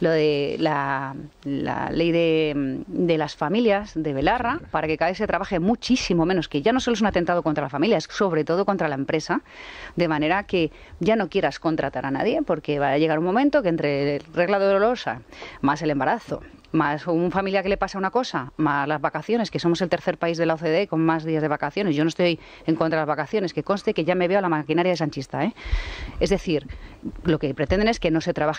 lo de la, ley de, las familias de Belarra, para que cada vez se trabaje muchísimo menos, que ya no solo es un atentado contra la familia, es sobre todo contra la empresa, de manera que ya no quieras contratar a nadie, porque va a llegar un momento que entre el regla dolorosa, más el embarazo, más un familia que le pasa una cosa, más las vacaciones, que somos el tercer país de la OCDE con más días de vacaciones. Yo no estoy en contra de las vacaciones, que conste que ya me veo a la maquinaria de Sanchista. ¿eh? Es decir, lo que pretenden es que no se trabaje